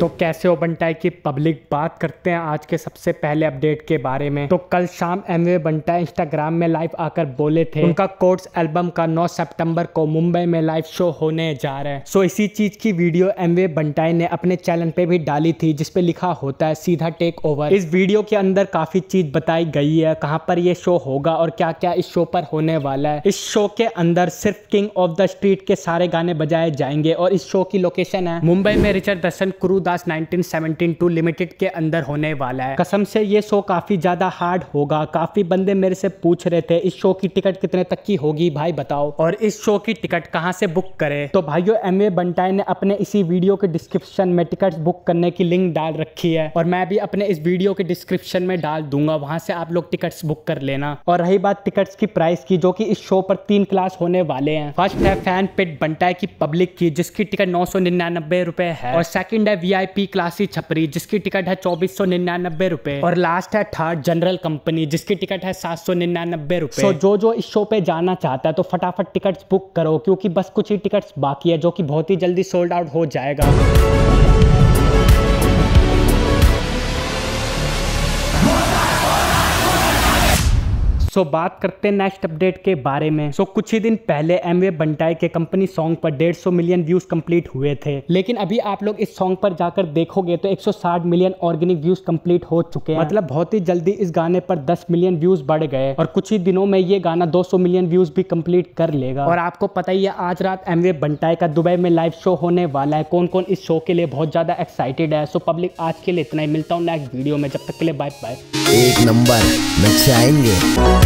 तो कैसे हो बंटाई की पब्लिक बात करते हैं आज के सबसे पहले अपडेट के बारे में तो कल शाम एम वे बंटाई इंस्टाग्राम में लाइव आकर बोले थे उनका कोर्ट्स एल्बम का 9 सितंबर को मुंबई में लाइव शो होने जा रहा है सो इसी चीज की वीडियो एम वे बंटाई ने अपने चैनल पे भी डाली थी जिसपे लिखा होता है सीधा टेक ओवर इस वीडियो के अंदर काफी चीज बताई गई है कहाँ पर ये शो होगा और क्या क्या इस शो पर होने वाला है इस शो के अंदर सिर्फ किंग ऑफ द स्ट्रीट के सारे गाने बजाए जाएंगे और इस शो की लोकेशन है मुंबई में Richard Darshan crew Das 1972 limited के अंदर होने वाला है कसम से ये शो काफ़ी ज़्यादा हार्ड होगा काफ़ी बंदे मेरे से पूछ रहे थे इस शो की टिकट कितने तक की होगी भाई बताओ और इस शो की टिकट कहाँ से बुक करे तो भाइयों एम ए बंटाई ने अपने इसी वीडियो के डिस्क्रिप्शन में टिकट बुक करने की लिंक डाल रखी है और मैं भी अपने इस वीडियो के डिस्क्रिप्शन में डाल दूंगा वहाँ से आप लोग टिकट्स बुक कर लेना और रही बात टिकट्स की प्राइस की जो कि इस शो पर तीन क्लास होने वाले हैं फर्स्ट है फैन पिट बंटाई की पब्लिक की जिसकी टिकट नौ सौ निन्यानबे रुपए है और सेकंड है वीआईपी क्लासी छपरी जिसकी टिकट है चौबीस सौ निन्यानबे रुपए और लास्ट है थर्ड जनरल कंपनी जिसकी टिकट है सात सौ निन्यानबे रुपए so, जो जो इस शो पे जाना चाहता है तो फटाफट टिकट्स बुक करो क्योंकि बस कुछ ही टिकट्स बाकी है जो कि बहुत ही जल्दी सोल्ड आउट हो जाएगा सो बात करते हैं नेक्स्ट अपडेट के बारे में सो कुछ ही दिन पहले एम वे बंटाई के कंपनी सॉन्ग पर 150 मिलियन व्यूज कंप्लीट हुए थे लेकिन अभी आप लोग इस सॉन्ग पर जाकर देखोगे तो 160 मिलियन ऑर्गेनिक व्यूज कंप्लीट हो चुके हैं मतलब बहुत ही जल्दी इस गाने पर 10 मिलियन व्यूज बढ़ गए और कुछ ही दिनों में ये गाना 200 मिलियन व्यूज भी कंप्लीट कर लेगा और आपको पता ही है आज रात एम वे बंटाई का दुबई में लाइव शो होने वाला है कौन कौन इस शो के लिए बहुत ज्यादा एक्साइटेड है सो पब्लिक आज के लिए इतना ही मिलता हूँ नेक्स्ट वीडियो में जब तक के लिए बाय बाय एक नंबर नचाएंगे